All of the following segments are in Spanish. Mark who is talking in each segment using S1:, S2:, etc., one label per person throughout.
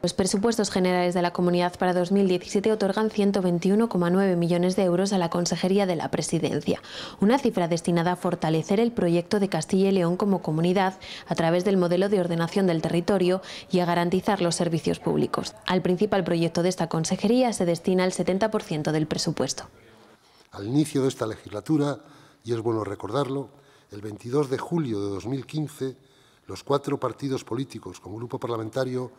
S1: Los presupuestos generales de la Comunidad para 2017 otorgan 121,9 millones de euros a la Consejería de la Presidencia, una cifra destinada a fortalecer el proyecto de Castilla y León como comunidad a través del modelo de ordenación del territorio y a garantizar los servicios públicos. Al principal proyecto de esta consejería se destina el 70% del presupuesto.
S2: Al inicio de esta legislatura, y es bueno recordarlo, el 22 de julio de 2015, los cuatro partidos políticos como grupo parlamentario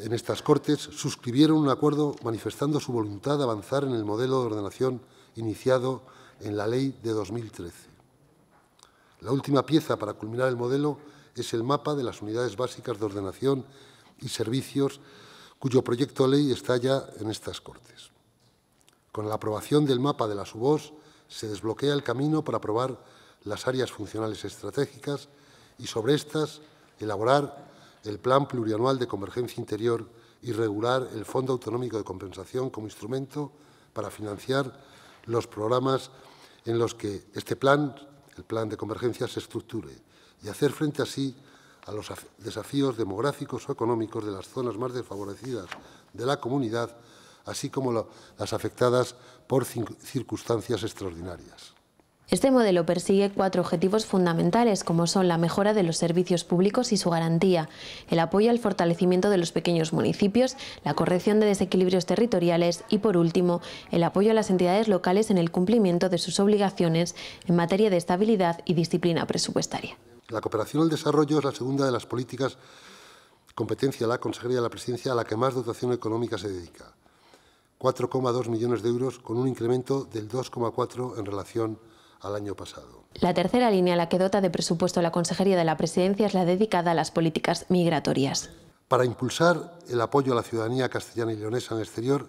S2: en estas Cortes suscribieron un acuerdo manifestando su voluntad de avanzar en el modelo de ordenación iniciado en la Ley de 2013. La última pieza para culminar el modelo es el mapa de las unidades básicas de ordenación y servicios cuyo proyecto de ley está ya en estas Cortes. Con la aprobación del mapa de la SUBOS se desbloquea el camino para aprobar las áreas funcionales estratégicas y sobre estas elaborar el Plan Plurianual de Convergencia Interior y regular el Fondo Autonómico de Compensación como instrumento para financiar los programas en los que este plan, el plan de convergencia, se estructure y hacer frente así a los desafíos demográficos o económicos de las zonas más desfavorecidas de la comunidad, así como las afectadas por circunstancias extraordinarias.
S1: Este modelo persigue cuatro objetivos fundamentales, como son la mejora de los servicios públicos y su garantía, el apoyo al fortalecimiento de los pequeños municipios, la corrección de desequilibrios territoriales y, por último, el apoyo a las entidades locales en el cumplimiento de sus obligaciones en materia de estabilidad y disciplina presupuestaria.
S2: La cooperación al desarrollo es la segunda de las políticas competencia de la Consejería de la Presidencia a la que más dotación económica se dedica. 4,2 millones de euros con un incremento del 2,4 en relación al año pasado.
S1: La tercera línea a la que dota de presupuesto la Consejería de la Presidencia es la dedicada a las políticas migratorias.
S2: Para impulsar el apoyo a la ciudadanía castellana y leonesa en el exterior,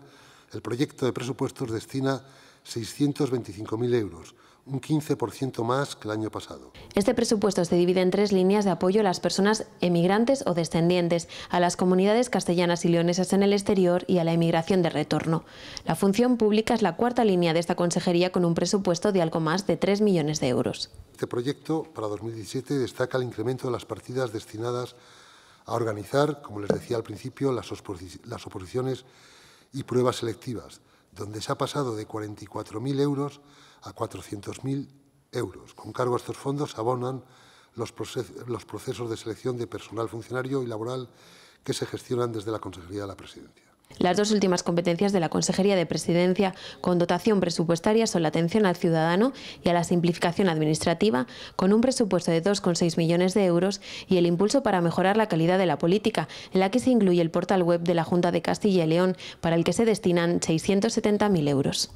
S2: el proyecto de presupuestos destina 625.000 euros, un 15% más que el año pasado.
S1: Este presupuesto se divide en tres líneas de apoyo a las personas emigrantes o descendientes, a las comunidades castellanas y leonesas en el exterior y a la emigración de retorno. La función pública es la cuarta línea de esta consejería con un presupuesto de algo más de 3 millones de euros.
S2: Este proyecto para 2017 destaca el incremento de las partidas destinadas a organizar, como les decía al principio, las, oposiciones y pruebas selectivas, donde se ha pasado de 44.000 euros a 400.000 euros. Con cargo a estos fondos abonan los, los procesos de selección de personal funcionario y laboral que se gestionan desde la Consejería de la Presidencia.
S1: Las dos últimas competencias de la Consejería de Presidencia con dotación presupuestaria son la atención al ciudadano y a la simplificación administrativa, con un presupuesto de 2,6 millones de euros, y el impulso para mejorar la calidad de la política, en la que se incluye el portal web de la Junta de Castilla y León, para el que se destinan 670.000 euros.